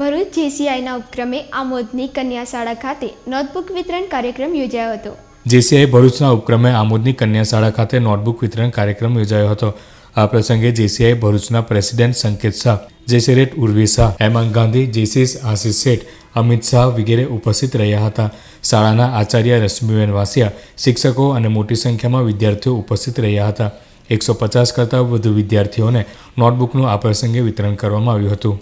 ભરૂચ જેસીઆઈના ઉપક્રમે આમોદની કન્યા શાળા ખાતે નોટબુક વિતરણ કાર્યક્રમ યોજાયો હતો જેસીઆઈ ભરૂચના ઉપક્રમે આમોદની કન્યા શાળા ખાતે નોટબુક વિતરણ કાર્યક્રમ યોજાયો હતો આ પ્રસંગે જેસીઆઈ ભરૂચના પ્રેસિડેન્ટ સંકેત શાહ જેસેરેટ ઉર્વી શાહ હેમંત ગાંધી જેસીસ આશિષ શેઠ અમિત શાહ વગેરે ઉપસ્થિત રહ્યા હતા શાળાના આચાર્ય રશ્મિબેન વાસિયા શિક્ષકો અને મોટી સંખ્યામાં વિદ્યાર્થીઓ ઉપસ્થિત રહ્યા હતા એકસો પચાસ કરતાં વધુ વિદ્યાર્થીઓને નોટબુકનું આ પ્રસંગે વિતરણ કરવામાં આવ્યું હતું